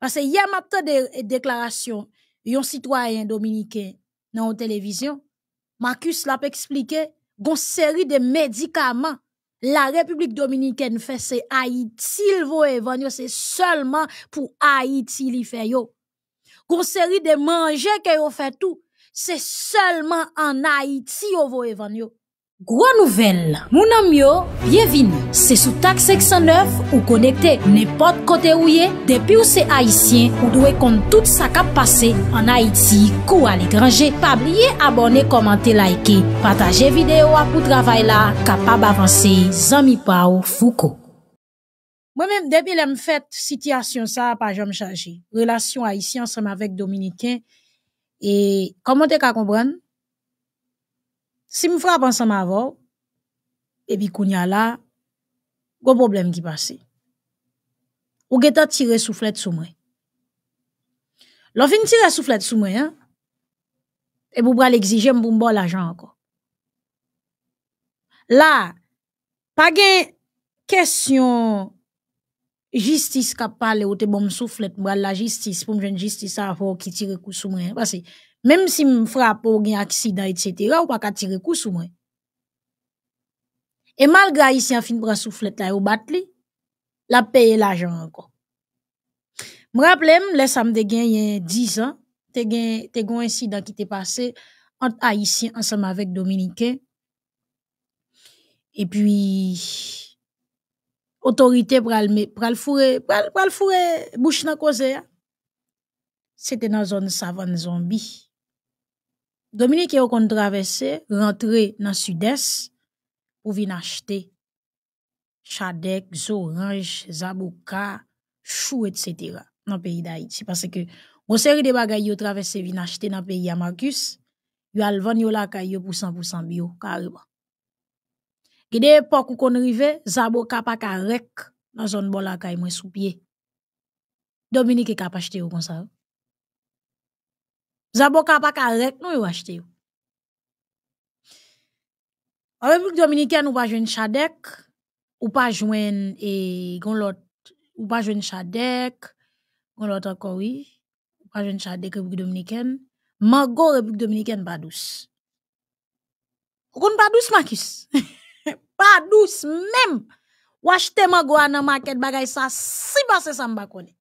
Pase yè map déclaration de a yon citoyen dominicain dans la télévision. Marcus l'a expliqué. « gon série de médicaments, la République dominicaine fait, c'est Haïti va vaut c'est seulement pour Haïti li fait yo. Gon série de manger qu'il fait tout, tout, c'est seulement en Haïti, yo va Gro nouvel, mounan myo, bienvin, se sou tak 609 ou konekte, ne pot kote ouye, depi ou se haisyen, ou dwe kont tout sa kap pase, an Haiti, kou al ekranje, pa blye abone, komante, laike, pataje videyo apou travay la, kapab avanse, zami pa ou fuko. Mwen mèm depi lèm fèt, sityasyon sa pa jom chaje, relasyon haisyen sèm avèk Dominikien, e komante kakombran? si me m'm frappe ensemble m'avant, et puis qu'on y a là gros problème qui passe ou geta tire soufflette sur moi l'enfin tire soufflette sur moi hein et pour pas exiger pour bon l'argent encore là pas gain question justice qui parle ou te bon soufflette moi la justice pour une justice avant qui tire coup sur moi hein. parce que même si me frappe ou un accident, etc., ou pas qu'à tirer coup moi. Et malgré ici, en fin de bras soufflette là, ou battre, la paye l'argent encore. Me rappelle, me ça me 10 ans, te gen, te un incident qui te passé entre haïtien ensemble avec dominicain. Et puis, autorité pral pour pral foure, pral, bouche nan cause, C'était dans zone savane zombie. Dominik yo kon travese, rentre nan sudes, ou vin achete chadek, zoranj, zaboka, chou, etc. nan peyi da iti. Pase ke monseri de bagay yo travese vin achete nan peyi yamakus, yu alvan yo lakay yo pousan pousan biyo, kariba. Kede epok kon rive, zaboka pa ka rek nan zon bol lakay mwen sou pie. Dominik yo ka pa achete yo konsar. Zaboka pa karek nou yon wajte yon. A Republik Dominiken ou pa jwen chadek, ou pa jwen chadek, ou pa jwen chadek Republik Dominiken. Mago Republik Dominiken pa douz. Kou kon pa douz makis. Pa douz men wajte mago anan market bagay sa si basen sa mbakone.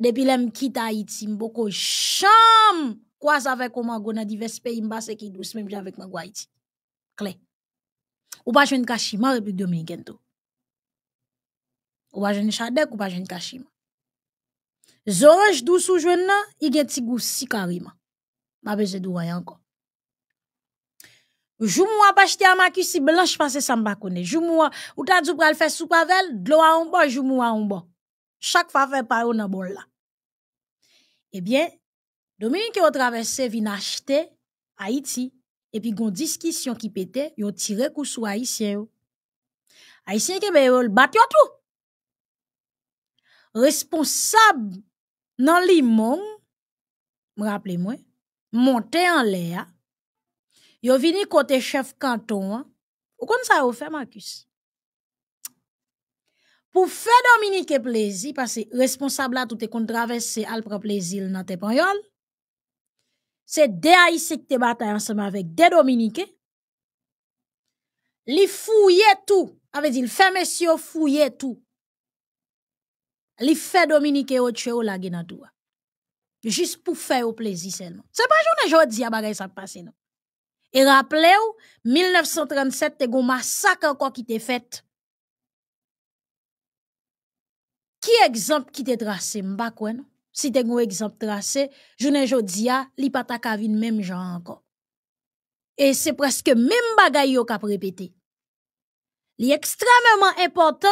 Depi lem ki ta iti, mbo ko chanm kwa zavek oman gona di vespe imba se ki dous, mem javek mwa gwa iti. Kle. Ou pa jwen kashi, mwa repi domine gen to. Ou pa jwen chadek, ou pa jwen kashi. Zor anj dous ou jwen nan, i gen tigou sikari man. Mwa beze douran yanko. Jou mwa pa jte ama ki si blanj pa se san bakone. Jou mwa, ou ta dupre al fe soukave, dlo a onbo, jou mwa a onbo. Chak fa fe parou nan bol la. Eh bien, Dominique a traversé, vient achete Haïti puis gon diskisyon qui pete, yo tire kou sou Haïtien. Haïtien sur kebe bat yo tout. Responsable nan limon, me rappelez-moi, monte en l'air. Vous yo vini côté chef canton. ou kon sa yo fait, Marcus? pour faire Dominique plaisir, parce que responsable là, tout est qu'on elle prend plaisir dans tes C'est des haïtiens qui te battent ensemble avec des Dominiques. Ils fouillent tout. Avec il fait monsieur fouiller tout. Ils fait Dominique et autre chose là, Genadoua. Juste pour faire au plaisir seulement. C'est pas journée aujourd'hui à bagay ça passe, Et rappelez-vous, 1937, t'es un massacre encore qui t'est fait qui exemple qui te tracé m'pa non si t'es un exemple tracé pas jodia li pa pas de même genre encore et c'est presque même bagay yo a répété li extrêmement important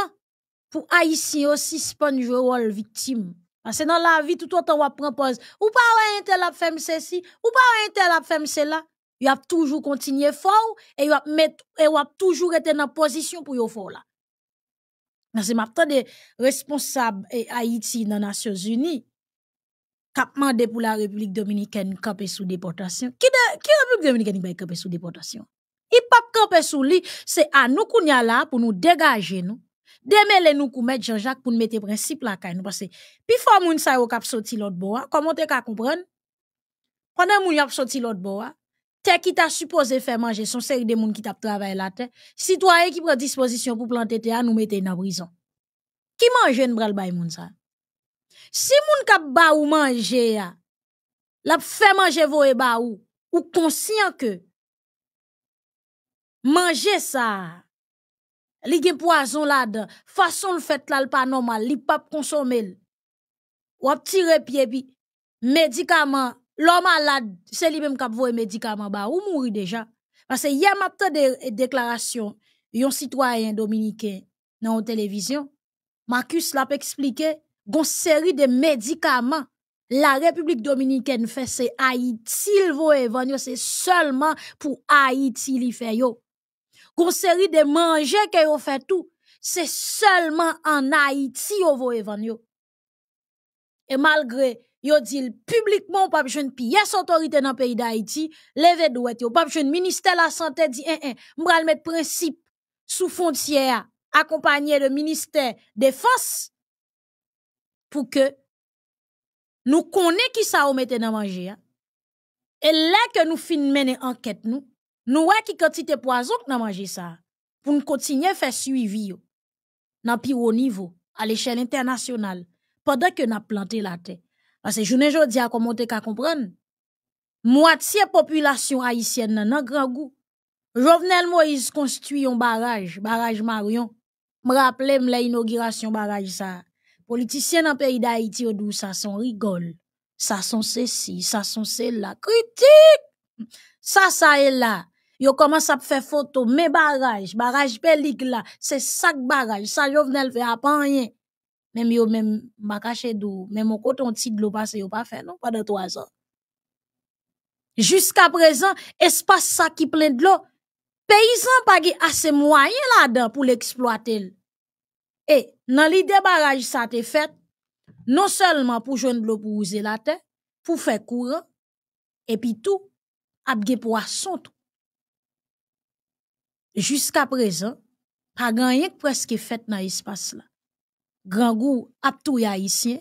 pour Aïssi aussi sponge rôle victime parce que dans la vie tout autant on propose « pause ou pas un tel a fait ceci ou pas un tel a fait cela il a toujours continué fort et il a et toujours été dans la position pour yo fort là c'est ma moment, des responsables Haïti dans les Nations Unies qui ont demandé pour la République dominicaine de sous déportation. Qui est la République dominicaine qui a sous déportation? Il ne peut pas de sous lui. C'est à nous qu'on y a là pour nous dégager. Nous. Démêler nous mettre Jean-Jacques pour nous mettre le principe là. Parce que, puis, il faut que nous sorti l'autre bois. Comment est-ce est-ce Pendant que nous sorti l'autre bois, qui ta supposé faire manger son série de monde qui t'a travaillé la terre citoyen qui prend disposition pour planter te nous mettez mette prison qui une manje bral bay Si moun kap ba ou manger la fait manger vo ba ou, conscient que manger ça, ça li gen de, façon le fait là pas normal, li pap consommer ou wap tire pied bi, médicament l'homme malade, c'est lui-même qui a voué médicament ba ou mourir déjà. Parce que hier matin des déclarations un citoyen dominicain dans la télévision, Marcus l'a expliqué, une série de médicaments la République dominicaine fait c'est Haïti les vendre c'est seulement pour Haïti li fait yo. Gon série de manger que yo fait tout, c'est seulement en Haïti yo voye Et malgré yo dit publiquement pas jeune pièce autorité dans pays d'Haïti, levé douette yo pas jeune ministère la santé dit hein eh, eh, hein, mettre principe sous frontière accompagné le ministère défense pour que nous connaissons qui ça mettre dans manger. Et là que nous fin mener enquête nous, nous voyons qui quantité poison dans manger ça pour nous continuer faire suivi yo dans plus haut niveau à l'échelle internationale pendant que nous planté la terre. Parce que je ne à comment qu'à comprendre. Moitié population haïtienne n'a de grand goût. Jovenel Moïse construit un barrage, barrage Marion. Me rappelle me l'inauguration barrage ça. Politicien dans pays d'Haïti au ça son rigole. Ça sont ceci, ça son là. Critique. Ça ça est là. Yo commence à faire photo mais barrage, barrage pelig là, c'est sac barrage, ça Jovenel fait rien. Même yo même m'a caché d'eau même au coton petit de l'eau passé yo pas fait non pendant trois ans. Jusqu'à présent, espace ça qui plein de l'eau, paysan pas assez moyen là-dedans pour l'exploiter. Et dans les barrage ça t'est fait non seulement pour joindre l'eau pour user la terre, pour faire courant et puis tout ap poisson tout. Jusqu'à présent, pas rien presque fait dans espace là grand goût ap haïtien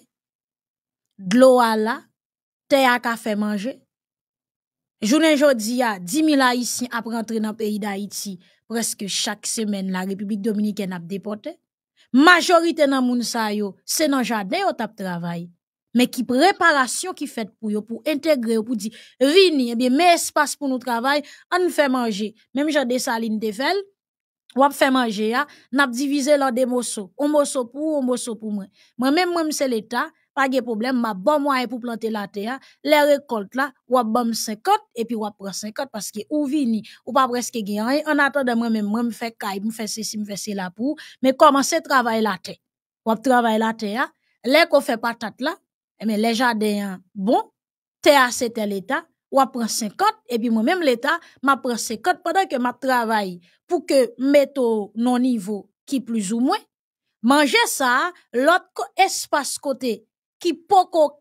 glo ala te a ka fè manje. Jounen jodi a 10 000 Haïtiens ap rentre nan pays d'Haïti presque chaque semaine la République dominicaine ap déporté. Majorité nan moun sa yo se jardin yo tap travay. Mais qui préparation qui fait pour pour intégrer pour dire vini eh bien mais espace pour nous travail on fait manger même j'ai des salines de fel. Wap fè manje ya, nap divize la de moso, ou moso pou ou moso pou mwen. Mwen men mwen mse leta, pa ge problem, ma bom waye pou plante la te ya, le rekolt la, wap bom 50, epi wap pran 50, paske ou vini, ou pa preske gen, an atan de mwen men mwen mwen fè kaib, mwen fè se si, mwen fè se la pou, men komanse travaye la te. Wap travaye la te ya, le ko fè patat la, eme le jade ya, bon, te a sete leta, ou prend 50 et puis moi-même l'état m'a prend 50 pendant que m'a travaille pour que mette non niveau qui plus ou moins manger ça l'autre espace côté qui poko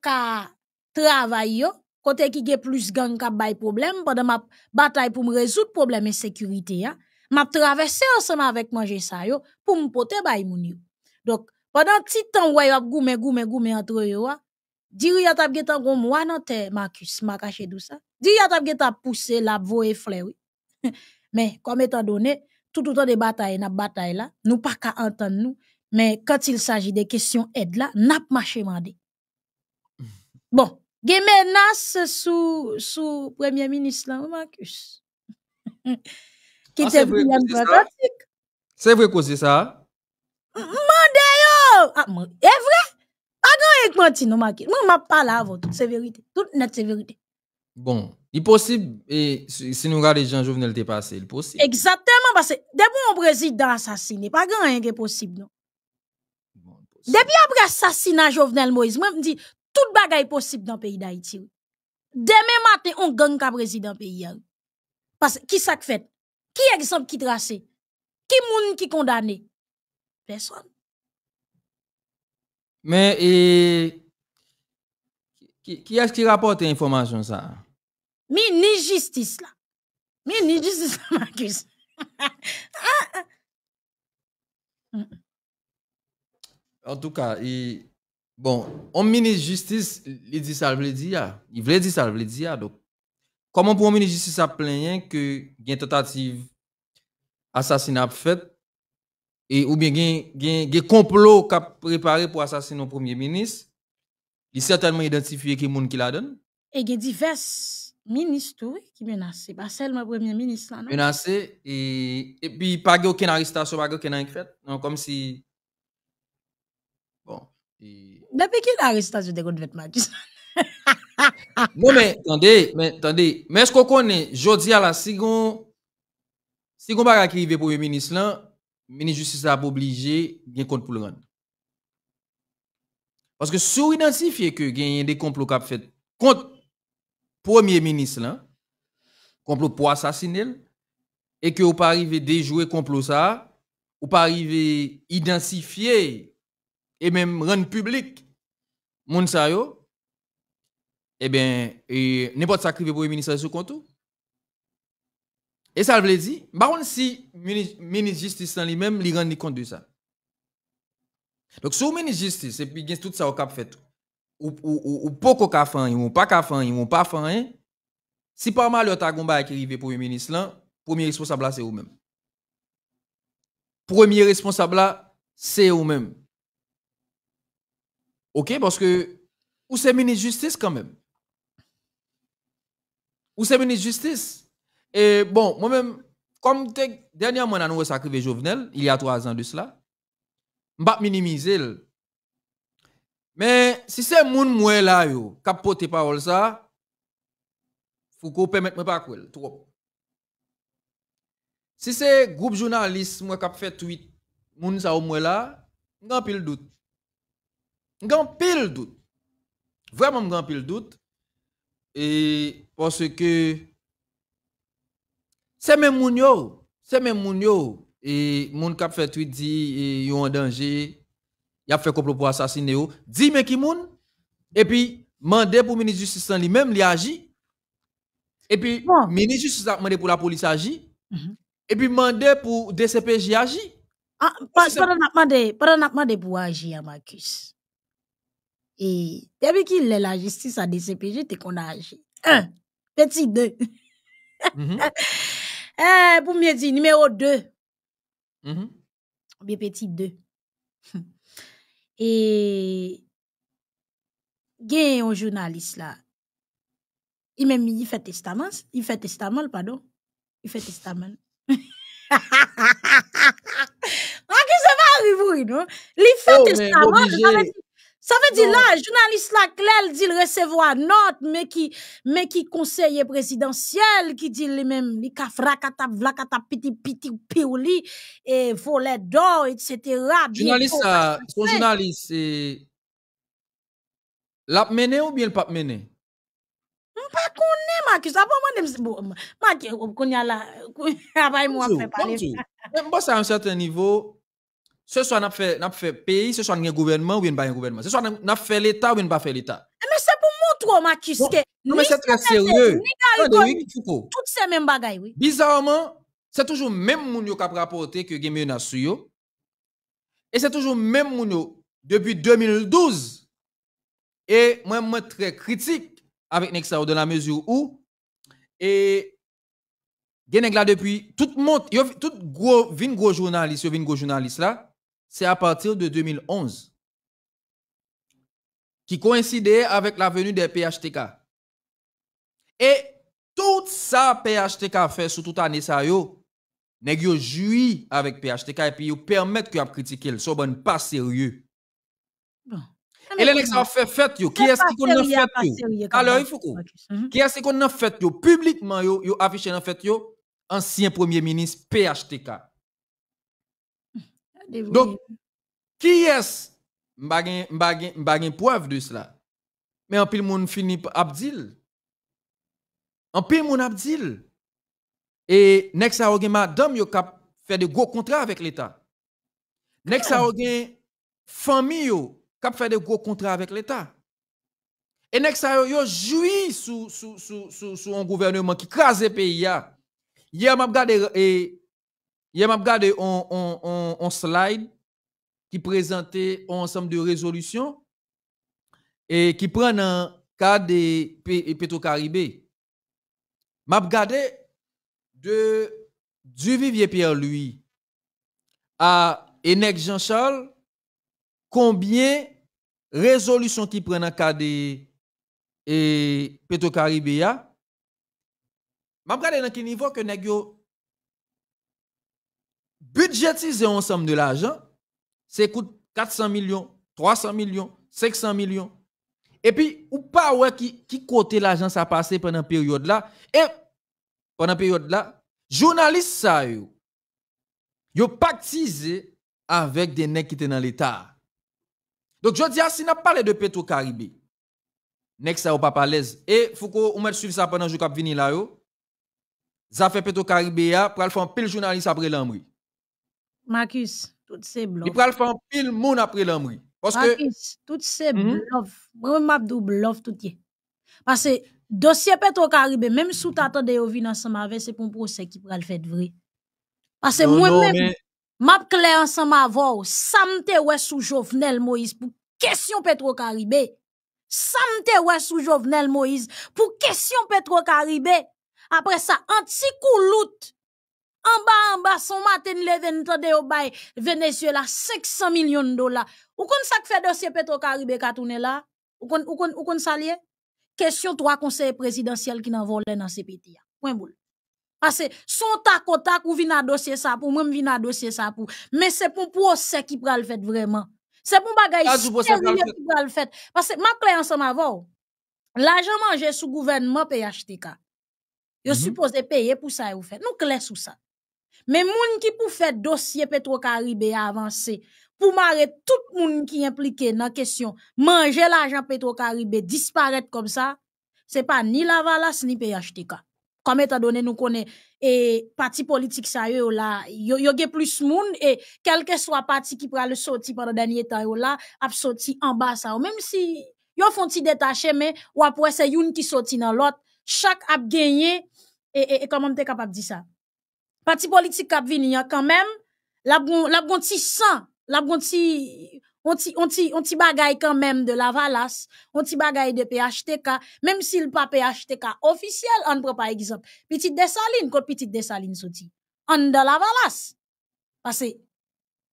travaille côté qui gagne plus gang ka problème pendant ma bataille pour me résoudre problème insécurité sécurité, hein. m'a traversé ensemble avec manger ça pour me porter bay mon donc pendant petit temps ouais goumé goumé goumé entre yo hein. Diri ya tap getan goun moi nan te, Marcus, ma kache dou sa. Diri ya tap getan pousse la voie e Mais, oui. étant donné, étant donné, tout autant de bataille na bataille là. nou pa ka entendre nou, mais quand il s'agit de questions aide là, nap mache mandé. Bon, gen menace sou, sou Premier Ministre la, Marcus. Qui ah, te vilyan C'est Se que c'est ça? Mande yo! Ah, menti marqué. m'a sévérité, toute sévérité. Bon, il possible, et si nous regardons Jean-Jovenel te passé, il possible. Exactement, parce que depuis un président assassiné, pas grand qui est possible, non. Depuis après assassinat Jovenel Moïse, moi, me dis, tout bagaille possible dans le pays d'Haïti. Demain matin, on gagne qu'à président pays. Hein. Parce que qui ça fait? Qui exemple qui tracé? Qui monde qui condamné? Personne. Mais qui, e, est-ce qui rapporte l'information ça? Mini justice là. Mini justice Marcus. Ah, ah. En tout cas, bon, on ministre justice, il dit ça, il dire. Il veut dire ça, il dire. Donc, comment pour un ministre justice a plein que il y a une tentative assassinat faite et ou bien des complots qui préparé pour assassiner le premier ministre, il certainement identifié qui monde qui la donne. Et il y a divers ministres qui menacent, pas seulement le premier ministre. Menacé, et, et puis pas aucune arrestation, pas aucune enquête. Non, comme si. Bon. Et... Depuis qu'il a arrestation de Godvet non, mais attendez, mais attendez. Mais est-ce qu'on connaît, Jodi à la seconde, seconde bagarre qui arrive pour le ministre là, ministre justice a obligé bien compte pour le rendre. Parce que si vous identifiez que y a des complots qui fait contre le premier ministre là, complot pour assassiner et que vous pas à déjouer complot ça, ou pas à identifier et même rendre public moun sa eh bien, n'importe quoi qui pour le ministre sous compte et ça veut dire, bah on si ministre justice lui-même il rend compte de ça. Donc si ministre justice et puis a tout ça au cap fait ou ou ou pas au ka fait, ou pas ka fait, ou pas faire. Hein. Si pas mal ta gomba qui arrive le ministre là, premier responsable là c'est vous même. Premier responsable là c'est vous même. OK parce que ou c'est ministre justice quand même. Ou c'est ministre justice et bon, moi-même, comme dernièrement, nous a sacrifié Jovenel, il y a trois ans de cela, je ne minimiser. Mais si c'est moun monde là, yo, porté parole ça, faut qu'on permette pas quoi, trop. Si c'est groupe journaliste, moi, qui a fait tweet, moun sa ou moi là, pas pile doute. pas pile doute. Vraiment, pas pile doute. Et parce que, semen moun yo, semen moun yo e moun kap fe tweet di e, yo an denje yap fe koplo pou asasine yo, di men ki moun e pi mande pou meni justisan li men li aji e pi bon. meni justisan mande pou la polis aji mhm. e pi mande pou DCPJ aji ah, e paran ap mande paran ap mande pou aji ya Markus e tebi ki la justice a DCPJ te kon aji 1, peti 2 he he he Eh, pour mieux dire, numéro 2. Mm-hmm. Bien petit 2. Et a un journaliste là. Il même il fait testament, il fait testament pardon. Il fait testament. Ah, que ça va arriver, non? Il fait oh, testament, ça veut dire la, journaliste la klel elle dit recevoir a qui qui, qui qui qui presidansyel, li ka piti, piti, volet etc. Journaliste, sais son journaliste, ou bien sais pas Makis, ne sais la, ne sais pas, je ça à certain niveau. Ce soit n'a fait n'a pays ce soit n'a gouvernement ou n'a pas gouvernement ce soit n'a fait l'état ou n'a pas fait l'état eh, Mais c'est pour montrer ma quisque Mais c'est très sérieux Toutes ces mêmes bagages oui bizarrement c'est toujours même moun qui a rapporté que gien menace sur yo Et c'est toujours même moun depuis 2012 et moi même très critique avec Nexa nexao de la mesure où et gien là depuis tout monde tout gros vinn gros journaliste vinn gros journaliste là c'est à partir de 2011, qui coïncidait avec la venue des PHTK. Et tout ça PHTK a fait sous toute année ça yo, nèg avec PHTK et puis yo permis que a critiquer le bon pas sérieux. Et les a fait yo, mhm. qui est-ce qui qu'on a fait yo? Alors il faut qui est-ce qu'on a fait yo publiquement yo, yo affiché en fait yo ancien premier ministre PHTK. Eh Donc, qui est ce Mbagen preuve de cela. Mais en pile monde Philippe abdil. En pile monde abdil. Et nek sa ou madame yo cap fait des gros contrats avec l'État. Nek sa famille yo cap fait des gros contrats avec l'État. Et nek sa yo joui sous sous sous sous un gouvernement qui crase pays il Hier a... regardé et Hier, m'a regardé un slide qui présentait un ensemble de résolutions et qui prennent un cas de Petro-Caribé. M'a regardé de du Vivier Pierre-Louis à Enek Jean-Charles combien résolutions qui prennent en cas de Petro-Caribé. M'a regardé dans quel niveau que négio budgétiser ensemble de l'argent, ça coûte 400 millions, 300 millions, 500 millions. Et puis, ou pas ouais, qui, qui côté l'argent ça passé pendant une période là. Et pendant une période là, journalistes ça yo, yo pactisé avec des nègres qui étaient dans l'État. Donc, je dis, ah, si n'a parlé de Petro-Caribé, nègres ça ou pas à l'aise. Et Foucault, ou met suivre ça pendant que je qui là yo. Ça fait Petro-Caribé, ah, pour le faire un pile journaliste après l'embry. Marcus, tout c'est bluff. Il pral faire pile moun après l'homme. Parce Marcus, que... tout c'est mm -hmm. bluff. Moi, bluff tout y Parce que dossier Petro-Caribé, même sous tata de vin ensemble avec, c'est pour un procès qui pral fait vrai. Parce que moi-même, mais... m'a clair ensemble avant, samte ouais sous Jovenel Moïse pour question Petro-Caribé. Samte ouè sous Jovenel Moïse pour question Petro-Caribé. Après ça, anti-couloute en bas, en bas, son matin, le n'tende au bail, Venezuela, 500 millions de dollars. Ou qu'on sa fait dossier Petro-Caribe katoune là? Ou qu'on, ou qu'on, Question trois conseils présidentiels qui n'en volent dans ces Point boule. Parce que son tac au tac ou à dossier ça pour, même à dossier ça pour. Mais c'est pour procès qui le fait vraiment. C'est pour bagaille qui le fait. Parce que ma clé ensemble avant, l'argent mangé sous gouvernement PHTK. Yo Je mhm. suppose supposé payer pour ça et vous fait. Nous clés sous ça. Mais moun qui pou faire dossier Petro-Caribe avancé, pour marrer tout monde qui impliqué dans question, manger l'argent Petro-Caribe disparaître comme ça, c'est pas ni la valas ni PHTK. Comme étant donné, nous connaissons et parti politique ça là, yo a plus moon et quel que soit parti qui pral le sorti pendant dernier temps là, a sorti en bas ça. Même si yo font petit détaché, mais ou après c'est youn qui sorti dans l'autre, chaque a gagné et, et, tu comment capable de dire ça? parti politique qui a hein, quand même, la bon sang, la bon on ti on bagay quand même de la valas, on ti bagay de PHTK même s'il le pas PHTK officiel on prend pas exemple petite Dessaline ko petite Dessaline soti en dans la valas. parce que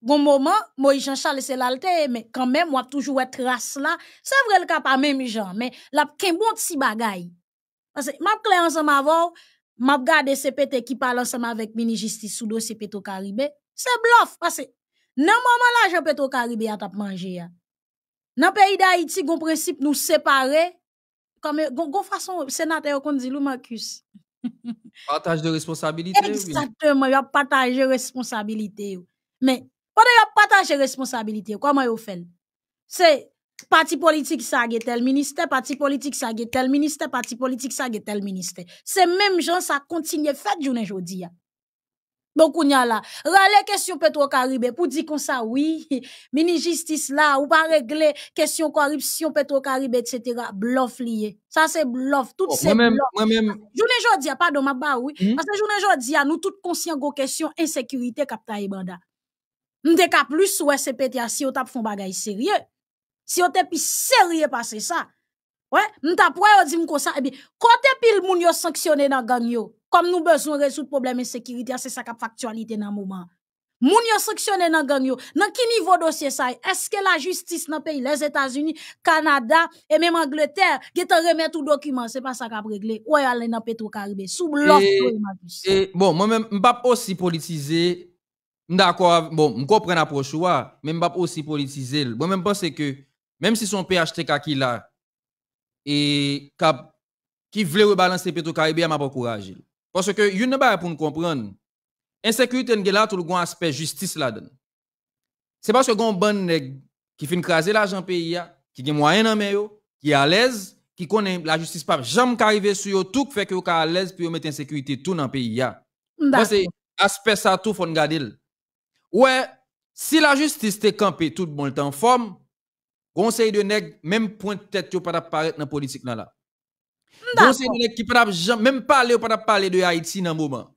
bon moment Moïse Jean-Charles c'est l'alté mais quand même moi toujours être trace là c'est vrai le cas pas même gens mais la bon ti bagay. parce que m'a ensemble avant map gade se petè ki pal ansèm avèk mini jistis sou do se petò karibè, se blof. Pase, nan mòman la jan petò karibè ya tap manje ya. Nan peyi da iti, goun precipe nou separe, goun fason senatè yo kondzi lou ma küs. Pataj de responsabilite? E di satè mò, yo pataj de responsabilite yo. Men, pote yo pataj de responsabilite yo, kwa mò yo fèl? Se... Parti politique ça a tel ministère, parti politique ça a tel ministère, parti politique ça a tel ministère. Ces mêmes gens ça continue fait journée jodi Bon a là. rale question petro caribé pour dire comme ça oui, mini justice là ou pas régler question corruption petro caribé etc. bluff lié. Ça c'est bluff, tout oh, c'est bluff. Moi même journée jodi pardon ma ba oui, parce que journée jodi ah, hmm? ah, nous tous conscients de question insécurité capta banda. Nous ka plus ouais ah, si ou tap font bagay sérieux. Si on te série sérieux passe ça. Ouais, m'ta pouè yon dire ça. sa. Et bien, kote pile moun yon sanctionné dans gang Comme nous besoin de résoudre problème de sécurité, c'est ça qui a factualité dans le moment. Moun yon sanctionné dans gang dans quel niveau dossier ça Est-ce que la justice dans le pays, les États-Unis, Canada et même Angleterre, qui te remet tout document, c'est pas ça qui a réglé? Ouais, yon ce dans petro caribé Sous bloc, et, bon, moi-même, m'pap aussi politisé. D'accord, bon, comprends approche ou mais m'pap aussi politisé. moi même pense que. Même si son PHTK qui là et qui veut rebalancer Pétro-Caribé, il m'a pas encouragé. Parce que il ne pas pour nous comprendre. Insécurité n'est là tout le grand aspect justice là-dedans. C'est parce que gon bon qui fin craser l'argent pays qui a moyen dans main qui est à l'aise, qui connaît la justice pas jamais arriver sur eux tout fait que vous à l'aise puis mettre insécurité tout dans pays là. Bah. c'est aspect ça tout faut regarder. Ouais, si la justice est campée tout bon le temps en forme, Conseil de nèg même point de tête pas apparaître dans politique là là. Conseil de nèg qui pas même parler parler de Haïti dans moment.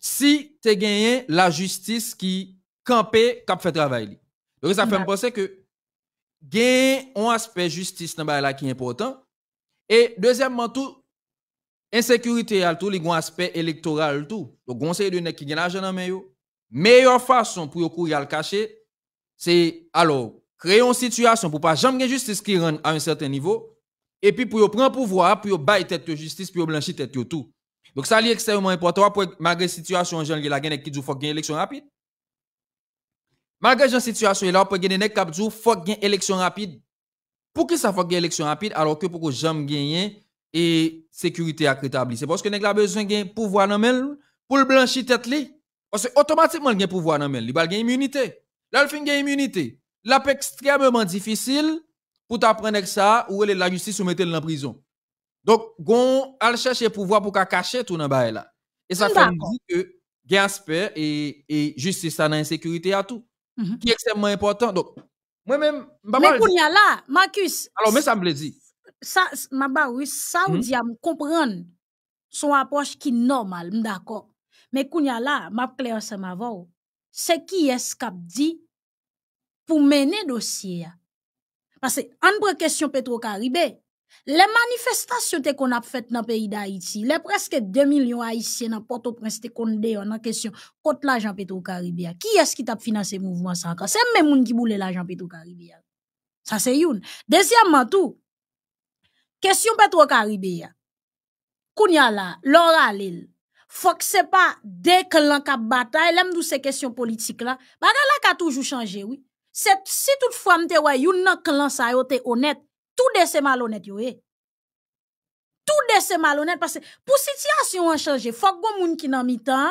Si tu gagné la justice qui campé cap fait travail Donc ça fait me penser que gain un aspect justice dans là qui est important et deuxièmement tout insécurité à tout les aspect électoral tout. Donc conseil de nèg qui gagne l'argent dans main yo. Meilleure façon pour courir le cacher c'est alors Créons une situation pour pas jamais une justice qui rentre à un certain niveau, et puis pour prendre pouvoir, pour bailler tête de justice, pour blanchir tête de tout. Donc ça, c'est extrêmement important pour malgré la situation, gens qui la gagne qui dit faut une élection rapide. Malgré la situation, là, pour gagner cap dit faut une élection rapide. Pour qui ça faut une élection rapide alors que pour jamais gagner et sécurité à rétablir C'est parce que nèg la besoin de pouvoir dans main pour le blanchir tête li. Parce que automatiquement il pouvoir dans main, il a gagner immunité. Là il fin une immunité la extrêmement difficile pour t'apprendre ça ou la justice ou mettre la prison. Donc, gon cherche chercher pouvoir pour cacher tout dans la là. Et ça fait dire que gain aspect et, et justice dans sécurité à tout. Mhm. Qui est extrêmement important. Donc, moi-même, Mais qu'on y là, Marcus. Alors, mais ça me le dit. Ça, ma ba, oui, ça ou hmm? dit à me comprendre son approche qui normal, d'accord. Mais Kounia, y a là, ma clé ça C'est qui est-ce dit pour mener dossier parce que, en pre question Petro les manifestations manifestations qu'on a faites dans le pays d'Haïti, les presque 2 millions Haïtien dans Port-au-Prince te en question contre question petro l'ajan Petro est-ce qui qui financé le mouvement ça ça c'est même moun qui boule l'agent Petro ça Ça, c'est se youn. question tout, question Petro caribé Kounia, que la, pas ne que pas, dès bataille. lan kap ces questions questions là questions politiques la, Bah, là, ka toujours changé. oui c'est si toutefois m'te wè youn nan clan sa yo te honnête tout de ces malhonnêtes yo eh. tout de ces malhonnêtes parce que pour situation en changer faut gon moun ki nan mitan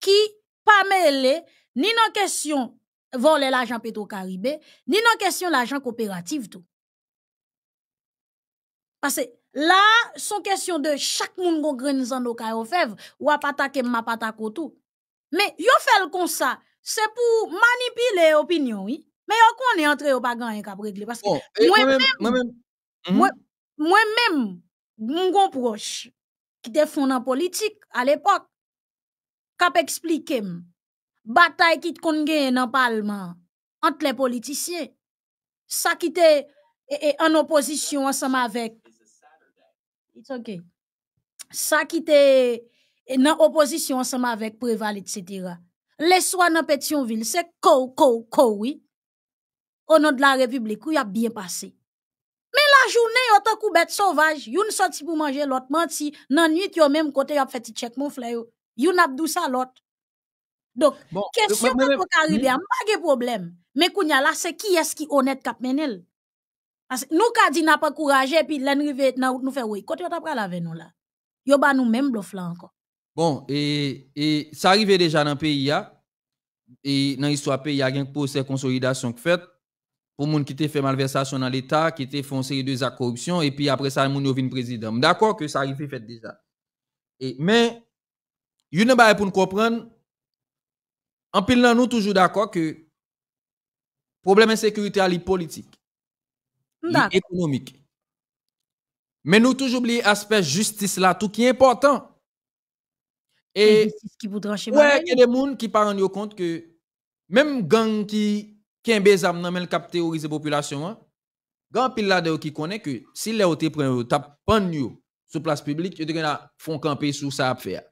qui pas mêlé ni nan question voler l'argent petro caribé ni nan question l'argent coopératif tout parce que là son question de chaque moun qui grain en nou ka ou fèv ou pa m'a pa tout mais yo fait comme ça Se pou manipile opinyon, me yo kon e entre yo bagan en kap regle. Bon, mwen men, mwen men, mhm. mwen kon proche ki te fon nan politik al epok, kap explikem, batay ki te kon gen nan palman ant le politisyen, sa ki te en oposisyon an seman vek, sa ki te nan oposisyon an seman vek prevalit, se tira. Les soins dans Pétionville, c'est co co co oui. Au nom de la République, où il a bien passé. Mais la journée, autant tant bête sauvage, yon sorti pour manger l'autre, menti, nan nuit, yon même côté, a fait check mon frère, yon abdou sa l'autre. Donc, question de il arriver, pas de problème. Mais kounya là, c'est qui est-ce qui est honnête kap menel? Nous, quand dit n'a pas courage, et puis l'en nous fait oui. Quand yon tapra la nous là, yon ba nous même bluff encore. Bon, et, ça arrivait déjà dans le pays, et dans l'histoire pays, il y a un procès de consolidation qui fait pour les gens qui ont fait malversation dans l'État, qui ont fait une série de corruption, et puis après ça, ils ont président. D'accord que ça arrive fait déjà. mais, il ne a pour nous comprendre, en pile nous toujours d'accord que le problème de sécurité est politique, économique. Mais nous toujours oublié l'aspect justice là, tout qui est important. Et Ouais, il y a des gens qui ne pas compte que même gang qui qui un bezam nan men cap terroriser population hein, gang pile là qui connaît que si les autres prennent tap pan sur place publique, ils font camper sur ça affaire.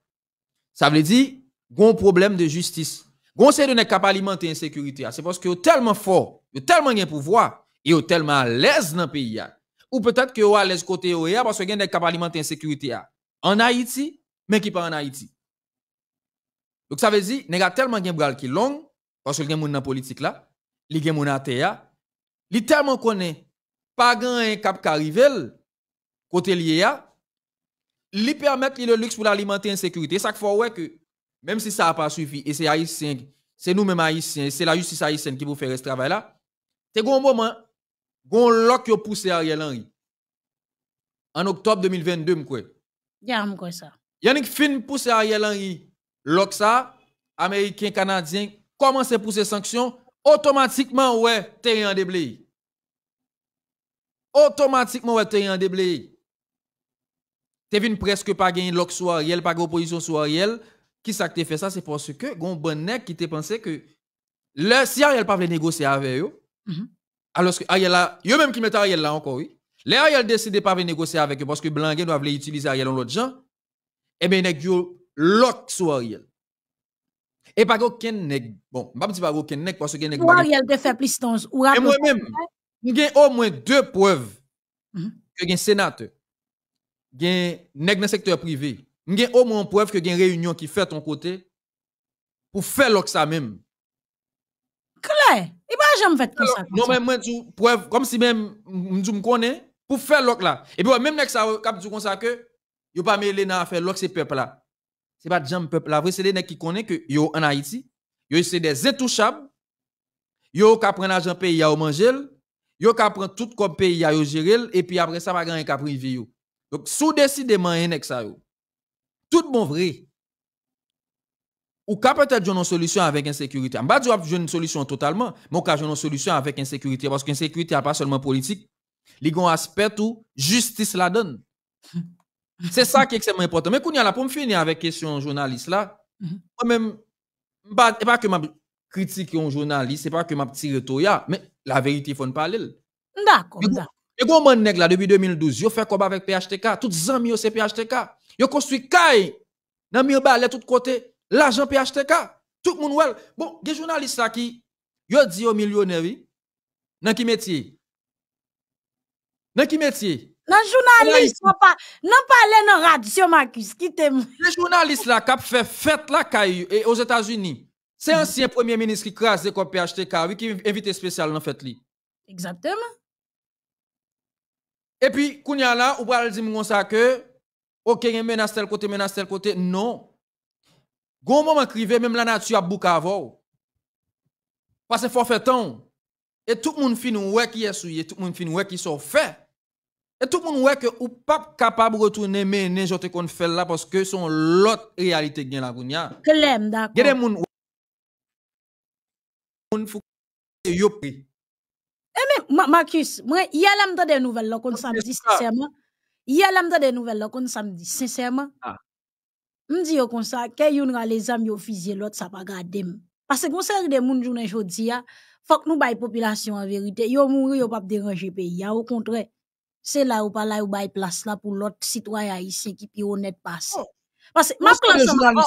Ça veut dire gon problème de justice. Gon c'est de ne cap alimenter sécurité. Hein. c'est parce qu'ils que tellement fort, ont tellement de pouvoir et yo tellement à l'aise dans pays hein. Ou peut-être que yo à l'aise côté yo parce que gain des cap alimenter insécurité en Haïti mais qui pas en Haïti. Donc ça veut dire, nèg a tellement de bral qui long parce que gen moun la politique là, li gen moun atea, li tellement connaît pas grand cap karivel côté lié a, li le luxe pour l'alimenter insécurité. Ça faut ouais que même si ça n'a pas suffi et c'est haïtien, c'est nous-mêmes haïtiens, c'est la justice haïtienne qui vous faire ce travail là. C'est un moment gon lock yo pousser Ariel Henry. En octobre 2022 Il Ya a m'kwe ça. Yannick fin pousser Ariel Henry L'OXA, Américain, Canadien, commencent à pousser sanctions, automatiquement, ouais, en déblé. Automatiquement, ouais, en déblé. T'es venu presque pas gagner l'OX sur Ariel, pas opposition sur Ariel. Qui ça que fait ça? C'est parce que, gon bonnet qui te pensé que, si Ariel pas voulait négocier avec eux, mhm. alors que Ariel là, eux même qui mettent Ariel là encore, oui. Les Ariel ne pas négocier avec eux parce que Blangue doit utiliser Ariel en l'autre gens. Eh bien, nèg yo l'autre sous Ariel. Et pas aucun nèg. Bon, je ne pas aucun nèg parce que nèg. Ou Ariel te fait plus Ou Et moi-même, j'ai au moins deux preuves que mm-hmm. un sénateur, un nèg dans le secteur privé. J'ai au moins une preuve que une réunion qui fait ton côté pour faire l'oct ça même. Claire, Et va j'aime faire comme ça. Non, mais moi, tu preuve, comme si même, je me connais, pour faire l'oct là. Et puis, même nèg ça, cap du comme ça que, il pas mêlé dans faire l'oct ces peuples là c'est pas jam peuple la vraie c'est des nèg qui connaît que yo en Haïti yo c'est des intouchables yo ka prend l'argent pays a manger yo ka prend tout comme pays a gérer et puis après ça va gagner ka privé donc sous décidément hein, nèg ça yo tout bon vrai ou ka peut-être une solution avec insécurité. y dire une solution totalement, mais ou ka une solution avec insécurité parce que insécurité a pas seulement politique, a un aspect où justice la donne. C'est ça qui est extrêmement important. Mais il y a là, pour me finir avec question journaliste là, mhm. moi-même, c'est pas que ma critique un journaliste, c'est pas que ma tout toya, mais la vérité, il faut ne parler D'accord, d'accord. Et on nèg là depuis 2012, yo fait combat avec PHTK, tout amis c'est PHTK. Yo construit kai dans le balai tout côté, l'argent PHTK. Tout le monde well. Bon, des journalistes là qui yo dit aux millionnaires dans qui métier? Dans qui métier? Non, journaliste, non, pas, non, radio, Marcus, quittez-moi. Les journalistes, là, qui fait fête, là, caillou, aux États-Unis, c'est mm. ancien premier ministre qui crase le PHTK, oui, qui invite spécial dans la fête, Exactement. Et puis, Kounia, là, ou pas, dit, mon ça, que, ok, menace côté, menacer tel côté, non. Gon moment crivé, même la nature a bouka Parce que faut faire tant Et tout le monde finit, ouais, qui est souillé, tout le monde finit, ouais, qui sont fait. Et tout le monde voit que ou pas capable de retourner mener j'te qu'on fait là parce que son l'autre réalité est la gounia Claim d'accord. Il y a des gens moun fou yo pri. Eh, mais Marcus, moi hier là m'entend des nouvelles là qu'on samedi sincèrement. Hier là m'entend des nouvelles là qu'on samedi sincèrement. Ah. M'di yo comme ça que yon ra les amis au fusil l'autre ça pas garder. Parce que conseil des monde journée aujourd'hui, a faut que nous bail population en vérité. Yo mouri yo pas déranger pays. Au contraire c'est là où pas là où y place là pour l'autre citoyen haïtien qui puis honnête passe. Parce que ma clé ensemble.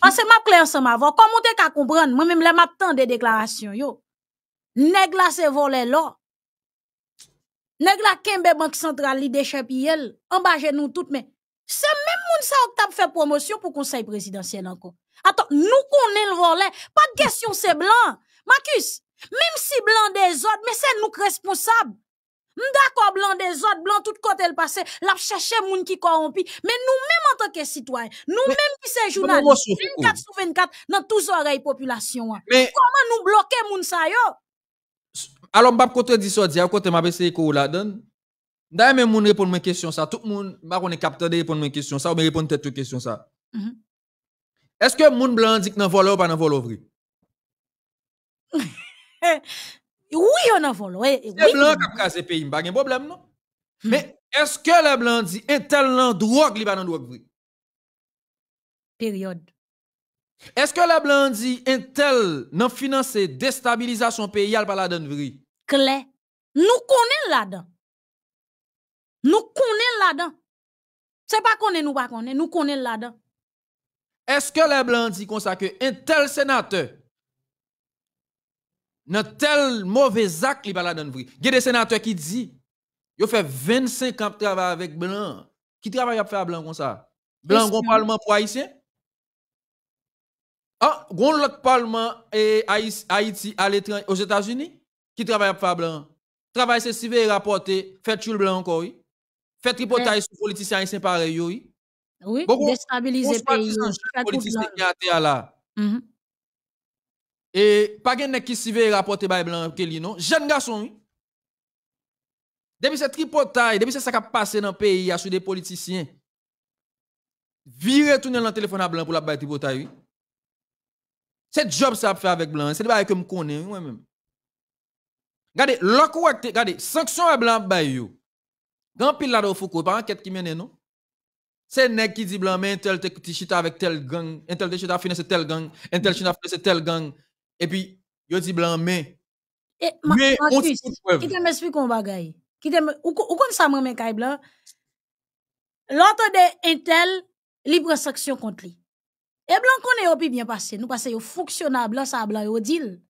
Parce que ma ensemble avant. Comment tu comprendre? Moi même, je m'attends des déclarations. Yo. Negla se vole là. Negla kembe banque centrale, li de chapiel. En nous tout. Mais c'est même moun sa qui fait promotion pour conseil présidentiel encore. Attends, nous connaissons le volet, Pas de question, c'est blanc. Marcus, même si blanc des autres, mais c'est nous responsables. D'accord, blanc des autres, blanc tout côté le passé, l'a chercher moun qui corrompi. Mais nous-mêmes en tant que citoyens, nous-mêmes qui c'est journalistes, 24 sur 24, dans tous oreilles population. Hein. Comment nous bloquer moun sa yo? Alors, m'bap kote di ça di, à côté m'a ko la donne. D'ailleurs, même moun répond mes questions ça. Tout moun, bah, on est capteur de répondre mes questions ça, ou bien répondre tête aux questions ça. Mhm. Est-ce que moun blanc dit que nan volo ou pas nan volo vrai? Oui, on a volé. Oui, les blancs qui il cassé pays, pas de problème, non? Mais est-ce que les blancs disent un tel drogue, il pas drogue? Période. Est-ce que les blancs disent un tel non financé déstabilisation pays, il pas la donne vrai? Clé. Nous connaissons là-dedans. Nous connaissons là-dedans. C'est pas qu'on est nous pas qu'on est, nous connaissons là-dedans. Est-ce que les blancs disent comme tel sénateur dans tel mauvais acte, il y a des sénateurs qui disent, ils fait 25 ans de travail avec Blanc. Qui travaille à faire Blanc comme ça? Blanc, un parlement pour Haïtien? Ah, gon l'autre parlement et eh, Haïti aux États-Unis, qui travaille à faire Blanc. Travail c'est civil et rapporté, fait le Blanc encore, oui. Fait tripotage sur politiciens haïtiens pareil, oui. Oui, déstabiliser le pays. Politicien qui a et pas gen qui s'y veut e rapporter bay blanc ke li non. Jeune garçon. Depuis cette tripotaille, depuis ça qui a passé dans le pays sur des politiciens. Vire tout le téléphone à blanc pour la bay tripotaille. C'est job ça fait avec blanc, c'est des que me connais moi même. Regardez, l'autre regardez, sanction à blanc bay yo. Grand pile là de Foucault, par enquête qui mène non. C'est nek qui dit blanc mais tel te chita avec tel gang, tel te chita finance tel gang, tel chita finance tel gang et puis yo dit blanc e, mais mais on qui preuve. Qui un bagaille Qui ou comme ça moi mais blanc L'autre de Intel libre sanction contre lui. Et blanc est au bien passé, nous passé au fonctionnable blanc ça blanc au deal.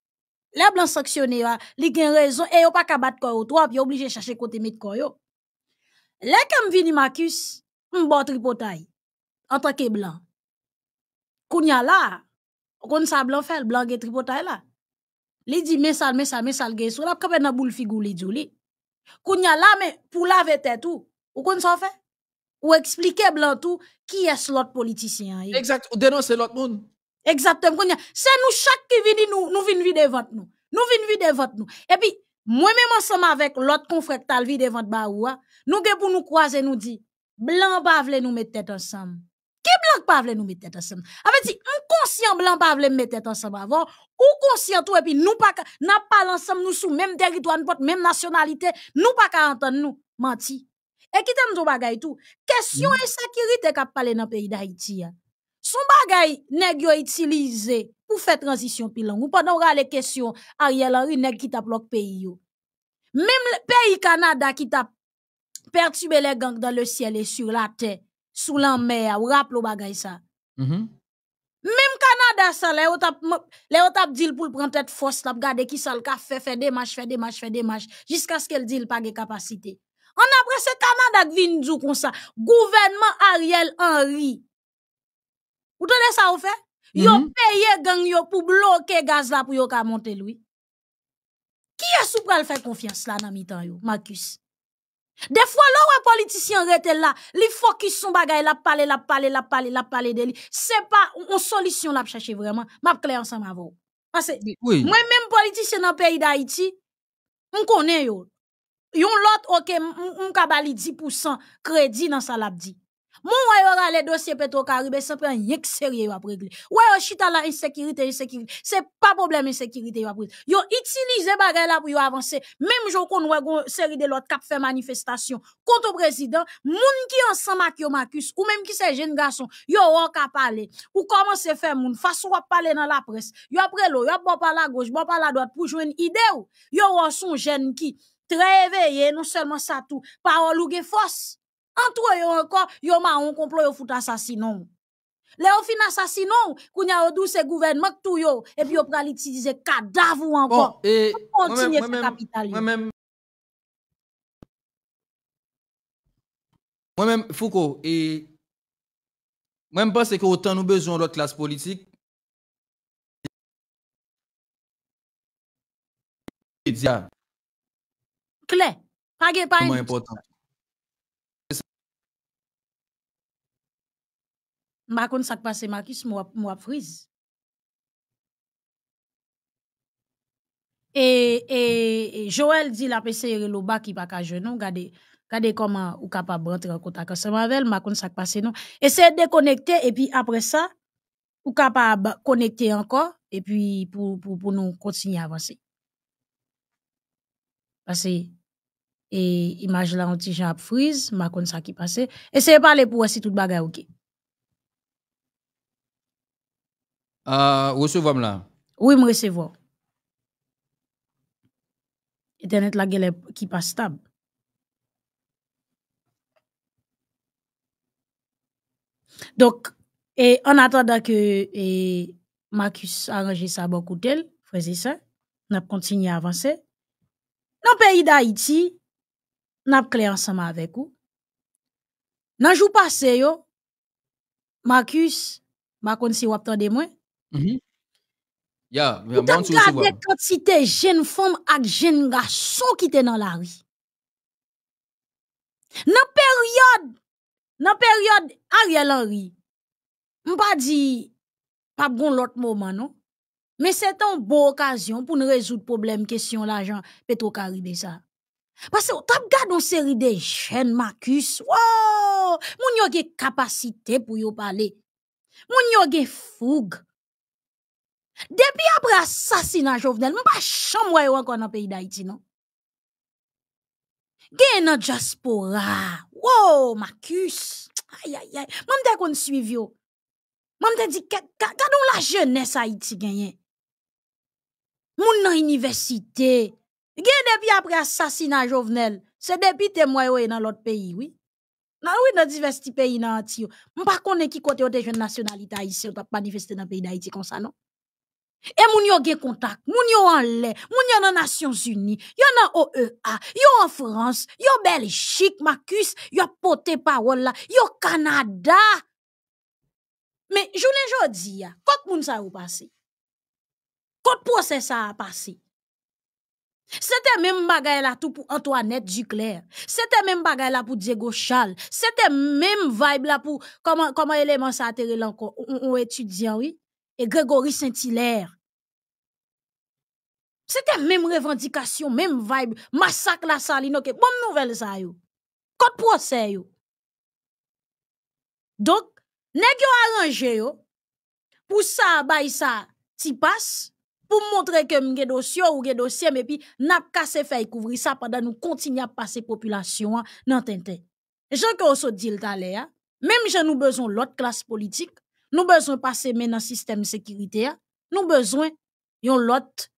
Les blancs sanctionnés, ils ont raison et ils pas qu'à battre quoi trop, puis obligé de chercher côté mettre quoi yo. Là, comme vini Marcus, un bon tripotay en tant que blanc. Kounya là, Ou kon sa blan fel, blan gen tripotay la? Li di mesal, mesal, mesal gen sou la, kabe nan bou l figou li djou li? Koun ya la men, pou la ve te tou, ou kon sa fe? Ou explike blan tou, ki es l ot politisyen yon? Exact, ou denonse l ot moun. Exactem, koun ya. Se nou chak ki vini nou, nou vini vide vot nou. Nou vini vide vot nou. E pi, mwen mwen seman vek l ot kon frek tal vide vot ba ou a, nou gen pou nou kwaze nou di, blan ba vle nou me tet ansanm. que blanc pas nous mettre ensemble. Avec si un conscient blanc pas vle mettre ensemble avant ou conscient tout et puis nous pas n'a pas l'ensemble nous sous même territoire même nationalité, nous pas qu'à entendre nous menti. Et qui t'aime tout bagay tout. Question hmm. insécurité qu'a parlé dans le pays d'Haïti. Hein. Son bagay nèg yo utilisé pour faire transition pi long ou pendant on les questions Ariel Henry nèg qui tape pays Même le pays Canada qui tape perturbé les gangs dans le ciel et sur la terre sous l'amère, mer, ou rappelez bagay ça. Mm-hmm. Même Canada, ça, le ou tap dit pour prendre tête force, la gade qui sa le ka fait, fait des matchs, fait des matchs, fait des matchs, jusqu'à ce qu'elle dit pas de capacité. On a pressé Canada qui vient nous comme ça. Gouvernement Ariel Henry. Vous tenez ça ou fait? Yon mm-hmm. paye gang yo pour bloquer gaz la pour yon ka monte lui. Qui est sous pral faire confiance là dans mi temps Marcus? Des fois, là, les politiciens rete là, font focus son bagay, la parle, la ils la ils la parle de li. C'est pas une solution là, chercher vraiment. M'a clé ensemble vous. Parce moi, même politiciens dans le pays d'Haïti, on connaît yo. Yon lot, ok, m'kabali 10% crédit dans sa labdi mon wè yo rale dosye petro karibè, sepè an yek serye yo ap chita la insécurité, insécurité. Se pa problème insekirite yo ap regle. Yo itilize bagay la pou avancer, Même Mem jo kon wè seri de lot kap fè manifestation Konto président, moun ki ansan mak yo Marcus, ou même ki se jeune garçon, yo wè ka pale. Ou koman se fè moun, façon wè pale nan la presse. Yo après, lo, yo ap bo pa la gauche, bon pa la droite pou jouen ide ou. Yo wè son jeune ki très éveillé, non seulement ça tout parole ou ge force. An tou yon an kon, yon man an konplo yon foute asasinan. Le o fin asasinan, kou ni a odou se gouven mak tou yon, epi yo pralitize kada vou an kon. Mwen mèm, mwen mèm, mwen mèm foukou, mwen mèm pa se ke otan nou bejon dot klas politik, mwen mèm, mwen mèm, mwen mèm, mwen mèm, mwen mèm, mwen mèm, Ma kon sak passe Marcus moi moi frise. Et et Joël dit la PC le bas qui pa ka genou, gade regardez comment ou capable rentrer en contact ensemble avec ma kon se passe non. de déconnecter et puis après ça ou capable connecter encore et puis pour pour pour nous continuer à avancer. Parce et image là on ti jan frise, ma kon sa ki passe. Essaye parler pour si tout bagay OK. Euh, recevoir là? Oui, me recevoir. Internet la qui pas stable. Donc, et en attendant que Marcus arrange sa bon coutel, frère ça, ça. n'a continué à avancer. Dans le pays d'Haïti, n'a clé ensemble avec vous. Dans jour passé yo, Marcus, ma si vous attendez moi, Mhm. Ya, yeah, mwen sou sou wè. quantité jen garçons ak jen gason ki te nan la ri. Nan période, nan période Ariel Henry, mpa di pas bon l'autre moment non? Mais c'est ton bon occasion pour nou résoudre problem kesyon la jan petro karibè sa. Parce que t'as regardé une série de jeunes Marcus, wow, mon yo ge capacité pour yo parler, mon yo ge foug, Depi apre asasina jovenel, mwen pa chan mwayo an kon an peyi da iti, non? Gen nan Jaspora, wow, Marcus, ayayay, mwen te kon suiv yo. Mwen te di, kado m la jenè sa iti genyen? Moun nan universite. Gen depi apre asasina jovenel, se depi te mwayo e an an lot peyi, oui? Nan ou nan diversite peyi nan iti yo. Mwen pa konen ki kote yo te jenè nasyonalita iti, ou ta panifeste nan peyi da iti konsa, non? E moun yo ge kontak, moun yo an lè, moun yo nan Nasyons Uni, yo nan OEA, yo an Frans, yo Beljik, Makus, yo Potepawola, yo Kanada. Me, jounen jodi ya, kote moun sa ou pase? Kote pose sa a pase? Sete men bagay la tou pou Antoinette Ducler, sete men bagay la pou Diego Chal, sete men vibe la pou koman eleman sa atere lankon ou etudyan wè? et Grégory Saint-Hilaire. C'était même revendication, même vibe, massacre la saline, ok, bonne nouvelle ça yo. Code procès yo. Donc, nèg yo arrangé yo, pour ça, bay ça, ti passe, pour montrer que m'ge dossier ou ge dossier, mais puis n'a pas fait couvrir ça pendant nous continuons à passer population nan hein, tente. Jean que dit le hein. même si nous besoin l'autre classe politique, nous besoin passer maintenant dans système sécurité. Hein. Nous besoin yon lot.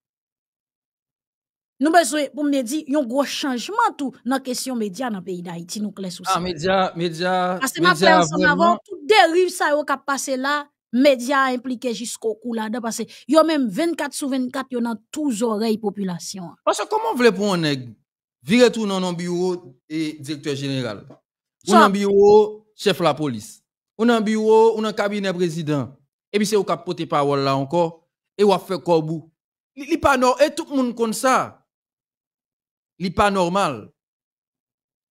Nous besoin pour me dire yon gros changement tout dans question média dans pays d'Haïti nous clés ah, ça Ah média média parce que média, ma avant Tout dérive ça yon cap passer là média impliqué jusqu'au cou là dedans parce que a même 24 sur 24 en dans tous oreilles population. Hein. Parce que comment voulez pour un nèg virer tout dans un bureau et directeur général. Ou dans bureau chef la police ou dans bureau, on a un cabinet président. Et puis c'est au cap porter parole là encore et ou a fait korbou. Li pas normal et tout le monde comme ça. Li pas normal.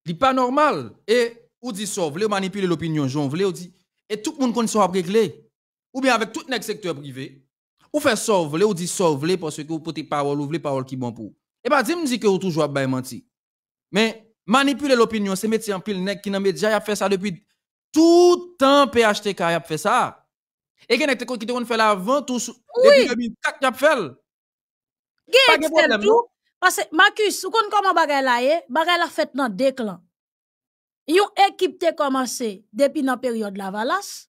Li pas normal et ou dit ça, vous manipuler l'opinion, vous ou dit et tout le monde comme ça après réglé. Ou bien avec tout le secteur privé, ou fait ça, vous ou dit ça, parce que vous portez parole, ou voulez parole qui bon pour. Et pas dit dis-moi que vous toujours bien menti. Mais manipuler l'opinion, c'est métier en pile nèg qui dans média a fait ça depuis tout temps PHTK a fait ça. Et qui est-ce qui fait là avant tout Oui. Et a est-ce qui a fait ça Parce que Marcus, vous connaissez comment Bagay là, est eh? Bagay a fait dans déclin. Ils ont équipe te commencé depuis la période de la Valas.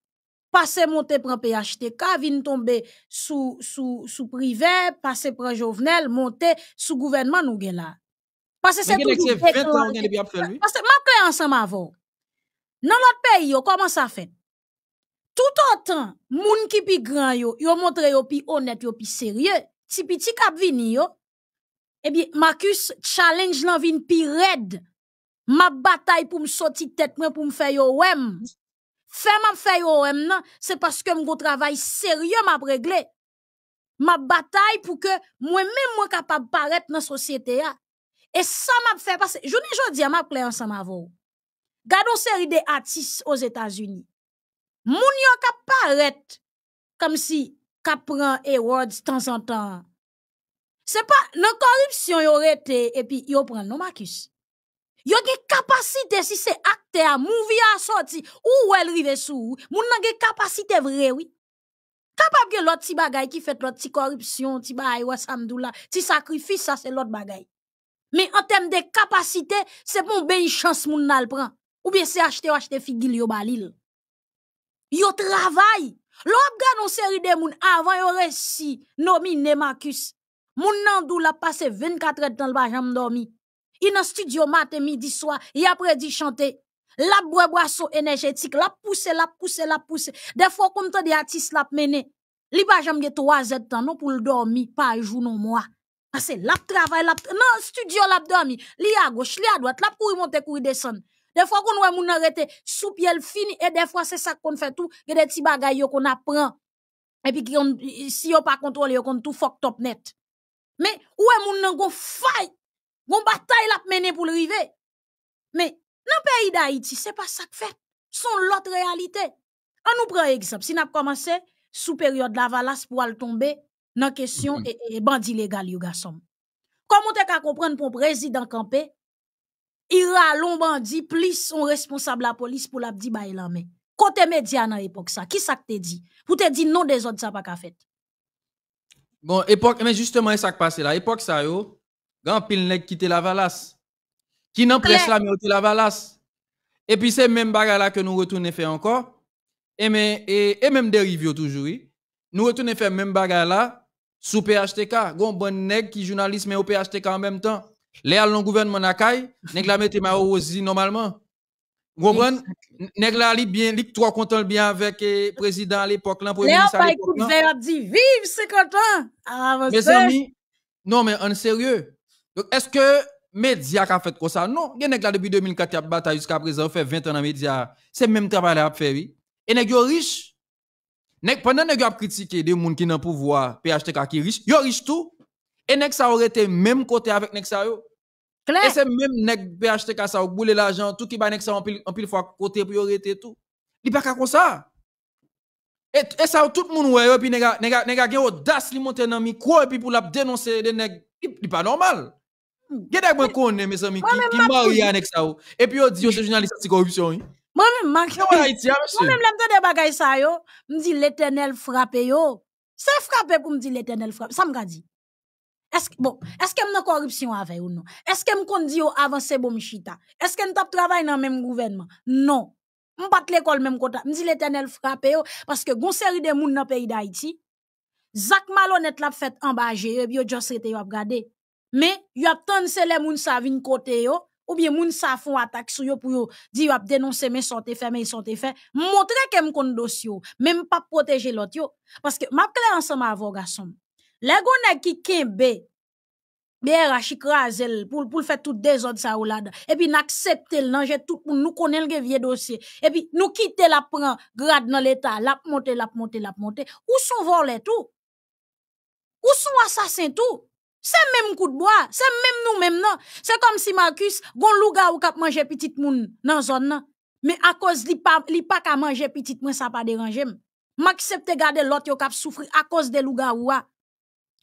Passe monte pran PHTK, vin tomber sous sous sous privé, passé pran Jovenel, monté sous gouvernement nous gen la. Parce que c'est tout. Parce que ma ensemble avant. Dans notre pays, comment ça fait? Tout autant, gens qui sont grand grands, ils montrent qu'ils sont honnête, honnêtes, plus sérieux. Si petit kap vini eh bien, Marcus challenge l'an vin pi red. Ma bataille pour me sortir tête, moi pour me faire un homme, ma faire un homme, non? C'est parce que mon travail sérieux m'a réglé. Ma bataille pour que moi-même, moins capable paraître dans la société, Et ça m'a fait, passer. je n'ai jamais dis à ma ensemble avant. Gardons série d'artistes aux États-Unis. Moun yon kap comme si kap et awards de temps en temps. C'est pas, non corruption yon rete, et puis yon pran non Y Yon gen capacité si se acte a movie a sorti, ou el rive sou, moun nan gen capacité vrai oui. Capable gen l'autre ti bagay ki fait l'autre corruption, ti bagay wa samdoula, ti sacrifice, ça c'est l'autre bagay. Mais en termes de capacité, c'est bon ben chance moun nan prend. Ou bien c'est acheter ou achete figil yo balil. Yo travail Lop gars on de moun avant yo si nomine Marcus. Moun nan dou la passé 24 heures dans le bajam dormi. Il nan studio matin, midi, soir, et après dit chanter. La bois boisson énergétique, la pousse, la pousse, la pousse. Des fois, comme t'as des artistes la mené. Li pa jam 3 heures temps non pour le dormir pas jour non mois. Parce la travail la non studio la dormi, li à gauche, li à droite, la courir monter courir descendre. Des fois qu'on voit moun arrêté sous pied fini et des fois c'est ça qu'on fait tout, il des petits bagailles qu'on apprend. Et puis si on pas contrôle, on tout fuck top net. Mais où est moun fight, gon bataille la mener pour le Mais dans le pays d'Haïti, c'est pas ça que fait. Son l'autre réalité. On nous prend exemple, si a commencé sous période la valasse pour aller tomber dans question mm-hmm. et, et, bandit légal yo garçon. Comment tu comprendre pour président campé il a dit plus son responsable la police pour l'abdi bay la main. Côté média à l'époque ça, qui ça te dit Pour te dire non des autres ça pas qu'à fait. Bon, époque mais justement ça qui passé là, époque ça yo, grand pile nèg qui la valasse. Qui n'en presse la mais la valasse. E et puis c'est même bagarre là que nous retournons faire e encore. Et mais et, même dérive toujours Nous retournons faire même bagarre là sous PHTK, bon bon nèg qui journaliste mais au PHTK en même temps. Les gouvernement Nakay, nèg la mette ma normalement. Vous comprenez? Nèg la li bien, li trois content bien avec le eh, président à l'époque, là, n'a pas pas. écoute verre dit vive 50 ans. Ah, Mes amis, non mais en sérieux. est-ce que les médias qui a fait comme ça? Non, les médias depuis 2004 qui a bataille jusqu'à présent, fait 20 ans dans les médias. C'est même travail à faire, oui. Et nèg yo riche. Nèg pendant nèg a critiqué des gens qui n'ont pouvoir, PHTK qui riche, yo riche tout. Et nek aurait été même côté avec nek yo. Claire. Et c'est même nek BHTK ça ou boule l'argent, tout qui ba nek en pile, en pile fois côté priorité tout. Li pa ka comme ça. Et, et ça tout le monde ouais, puis nega nega nega gen audace li monter dans micro et puis pour la dénoncer des nek, li pa normal. Gen nek mwen konne, mes amis qui qui marie avec ça Et puis di dit c'est journaliste anti corruption. Moi même ma Max. Moi même l'amde de bagay ça yo, me l'éternel frappe yo. C'est frappé pour me dire l'éternel frappe. Ça me dit. Bon, eske m nan korupsyon ave ou non? Eske m kondi yo avanse bom chita? Eske m tap travay nan menm gouvenman? Non. M pat l'ekol menm konta. M zile tenel frape yo, paske gonseri de moun nan peyi da iti, Zak Malon et la fèt ambaje yo, e bi yo djos rete yo ap gade. Me, yo ap tansele moun sa vin kote yo, ou biye moun sa fon atak sou yo pou yo di yo ap denonse men sante fe, men sante fe. M montre ke m kondos yo, menm pa proteje lot yo. Paske map kre ansama avoga som. Lègonè qui kembe, BRH pou pour pour faire tout désordre ça ou et puis n'accepte le tout nous connaît le vieux dossier et puis nous quitter la prend grade dans l'état la monter la monter la monter où sont volés tout où sont assassins tout c'est même coup de bois c'est même nous même non c'est comme si Marcus gon louga ou cap manger petit moun dans zone mais à cause li pa li pas petit moun ça pas déranger m'accepte garder l'autre qui cap souffrir à cause de louga ou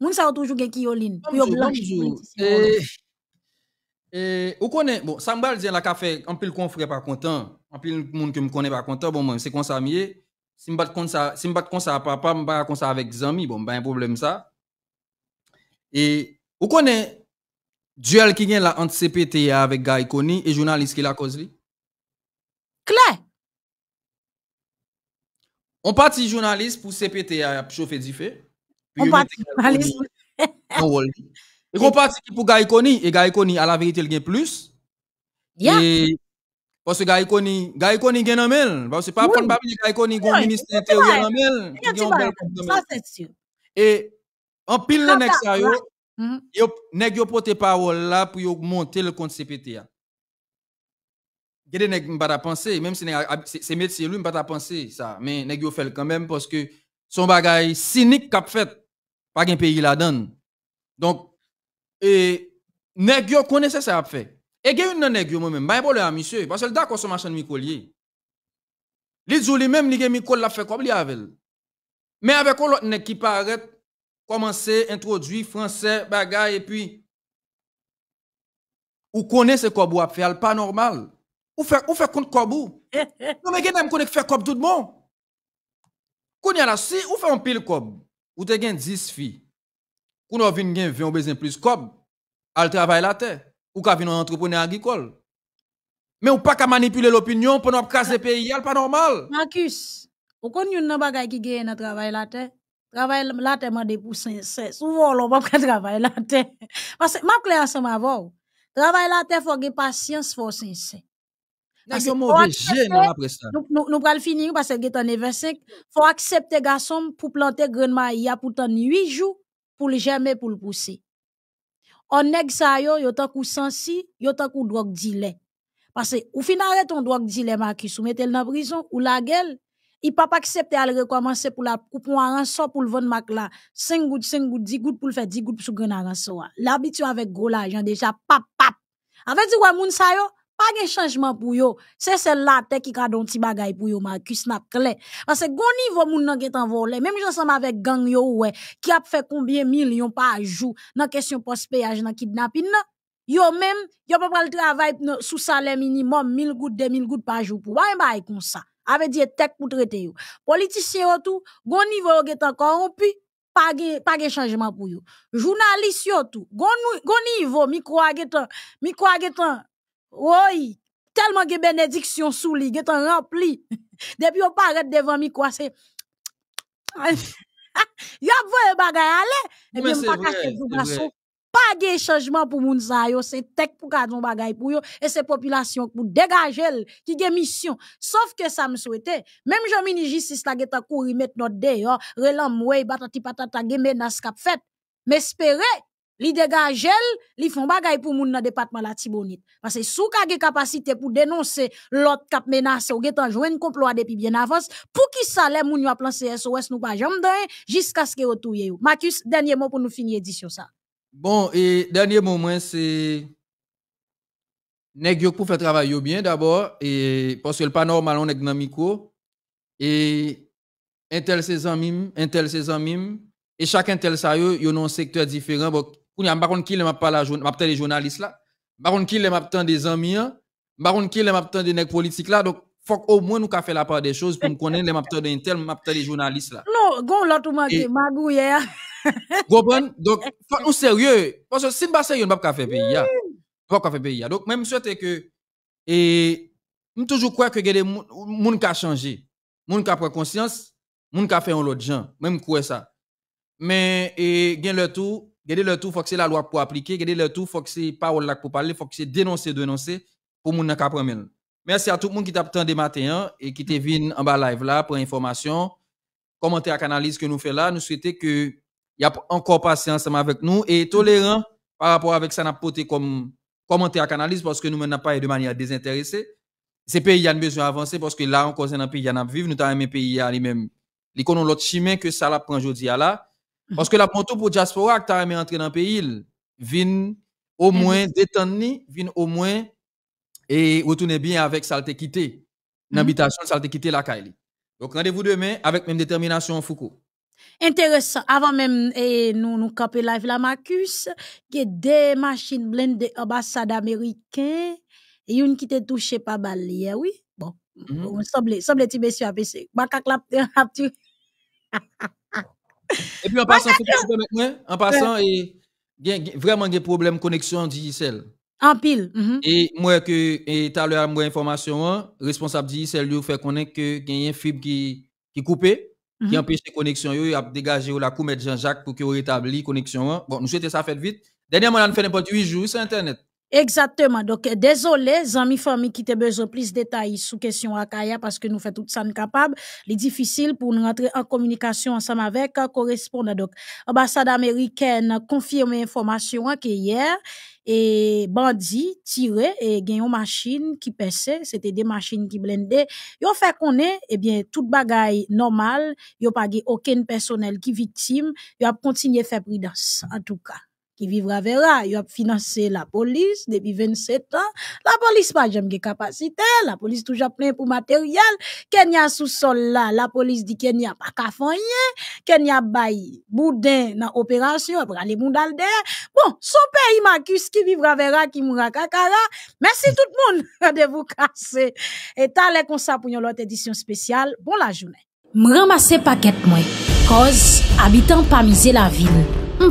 Mon ça, toujours génial. Je suis blanc. Et vous connaissez, bon, ça m'a dit, là, c'est fait, en plus, le confrat pas content, en plus, le monde qui me connaît pas content, bon, moi, c'est comme ça, m'y est. Si je ne me compte pas, je ne de compte ça avec Zami, bon, ben, il y a un problème ça. Et vous connaissez, duel qui vient là, entre CPTA avec Guy Kony et journaliste qui l'a causé. Claire. On partit journaliste pour CPTA chauffer feu on Puis, et on partit pour Gaïkoni, et Gaïkoni, à la vérité, il gagne plus. Et, parce que Gaïkoni, Gaïkoni gagne un mail. Parce que pas pour le Gaïkoni, il ministre intérieur en mail. Ça, c'est sûr. Et, en pile, le nec ça, yo, mm-hmm. yo, nec yo porte parole là pour yo monter le compte CPTA. Gede nec m'pas penser, même si ah, c'est médecin lui, pas penser ça. Mais nec yo fait quand même parce que son bagage cynique qu'a fait. Pas gen pays la donne. Donc, et, nèg yo connaissait sa à faire. Et gen yon nèg yo moi-même, pas a misye, parce que d'accord son machin collier Li djou li même li gen micol la fait comme li avec. Mais avec lot nèg ki paret, commencer introduit français bagay et puis ou connaît ce ou a al pas normal. Ou fait ou fait compte ou. non mais gen n'aime connaît fe kob tout bon. Kounya la si ou fait un pile kob ou te gen 10 filles, ou nou vin gen 20 ou besoin plus cob, al travail la terre, ou ka vin an entrepreneur agricole. Mais ou pa ka manipuler l'opinion pour nous kase pays, al pas normal. Marcus, ou kon yon nan bagay ki gen nan travail la terre? Travail la terre mande pour 500. Souvent ou pa ka travail la terre. Parce que m'a clair ma avant. Travail la terre faut gen patience faut sincère. Nè yon le jè nan apre sa. Nou pral finir parce que accepter e 25. faut accepter garçon pour planter grenma ya pour tant 8 jours, pour le germer pour le pousser. On nèg sa yo, yo tant kou sensi, yo y kou tant Parce que ou finare ton drog dile makis ou metel nan prison ou la gel, i pas accepter à le recommencer pour la koupon rançon pour le vendre mak la. 5 gout, 5 gouttes, 10 gouttes pour le faire, 10 gouttes pour le gren aransan wa. L'abityon avèk gro la, pap pap. Avè di wè moun sa yo, pas de changement pour yo. C'est celle-là, qui a don ti bagay pour yo, Marcus clé. Parce que, gon niveau moun nan get en volé, même j'ensemble avec gang yo, ouais, qui a fait combien millions par jour, nan question post-péage, nan kidnapping, nan. Yo même, yo pas pral travail sous salaire minimum, gouttes, 2 2000 gouttes par jour, Pourquoi pas un comme ça. Avec des tech pour traiter yo. Politicien et tout, gon niveau encore corrompu, pas de pa changement pour yo. Journalistes, et tout, gon, niveau, micro kwa micro en, oui, tellement de bénédictions sous lui, il rempli. Depuis qu'on paraît devant moi, quoi, c'est. Il y a un bagage, allez! Et puis, on pas vous, de changement pour moun sa yo, c'est tech pour gardon bagay pour eux et c'est population pour dégager qui gen mission. Sauf que ça me souhaitait. même Jean mini justice la gen ta courir, mettre notre de yo, relam mouye, batati patata gen menas kap fait, m'espérer li gel, li font bagay pour moun nan département la Tibonite. Parce que sou ka la capacité pour dénoncer l'autre cap menace ou getan jouen complot depuis bien avance, pour qui ça les moun yo plan SOS nous pas jamais jusqu'à ce qu'ils retouye yo. Marcus, dernier mot pour nous finir édition ça. Bon, et dernier moment c'est nèg yo pour faire travail yo bien d'abord et parce que le pas normal on nèg nan micro et tel ses amis, tel ses amis et chacun tel sa yo yo un secteur différent Kounya, je ne sais qui je les journalistes là. Je ne sais qui les des amis. Je ne sais qui les des nègres là. Donc, faut au moins nous qu'a faire la part des choses pour nous connaître les mapteurs de Intel, les des journalistes là. Non, gon l'autre magouille. Gobon, donc, faut nous sérieux. Parce que si nous pas sérieux, mm. nous pas faire pays. Nous pas faire pays. Donc, même souhaiter que, et, nous toujours croire que les monde qui ont changé, les qui ont pris conscience, monde gens qui ont fait un autre gens. Même croire ça. Mais, et, gain le tout, Gardez le tout, faut que c'est la loi pour appliquer. Gardez le tout, faut que c'est parole pour parler. Faut que c'est dénoncer, dénoncer pour moun nan prendre. Merci à tout le monde qui t'a attendu matin hein, et qui t'est venu en bas live là pour information, commenter à analyse que nous faisons là. Nous souhaitons que y a encore patience avec nous et tolérant par rapport avec ça n'a poté comme commenter à canalise parce que nous sommes pas de manière désintéressée. Ces pays a besoin d'avancer parce que là encore c'est un pays qui a vivre, nous avons un pays à lui-même. L'économie l'autre chemin que ça la prend aujourd'hui là parce que la moto pour diaspora t'as aimé entrer dans le pays, vient au mmh. moins détendre, vient au moins et retourner bien avec ça te quitté. Mmh. L'habitation, ça te quitté la Kaili. Donc rendez-vous demain avec même détermination Foucault. Intéressant. Avant même nous nous camper live la Marcus, a des machines blindées ambassade américaine et une qui t'est touchée pas balle oui. Bon, mmh. on -hmm. semble semble ti monsieur APC. Bakak la et puis en passant, en passant, et, vraiment, des problèmes a connexion digicelle. En pile. Mm-hmm. Et moi, que, et tout à l'heure, moi, information, hein, responsable digicelle, lui, fait connaître que y a un fibre qui, qui coupé, qui mm-hmm. empêche les connexions, il a dégagé la coumette Jean-Jacques pour qu'il rétablisse la connexion. Hein. Bon, nous souhaitons ça fait vite. Dernièrement, on a fait n'importe 8 jours sur Internet. Exactement. Donc, euh, désolé, amis, famille qui te besoin plus de détails sous question Akaya parce que nous faisons tout ça incapable. Il est difficile pour nous rentrer en communication ensemble avec correspondant. Donc, ambassade américaine confirme information hein, que hier, et bandit tiré et gen une machine qui perçait c'était des machines qui blendaient yo fait qu'on est eh bien toute bagaille normale yo pas aucun personnel qui victime ils a continué faire prudence en tout cas qui vivra vera, ils ont financé la police... Depuis 27 ans... la police pas pas les police la plein pour matériel. pour matériel. Kenya sous sol la, la police dit Kenya qu'à kafanye, Kenya baille boudin Dans l'opération... Après opération bon, son pays qui Qui vivra vera, qui moura kakara, Merci tout monde de vous casser... Et le ça pour une édition édition spéciale... bon la journée. M'ramasser ramasser paquet moi. Cause habitant miser la ville. m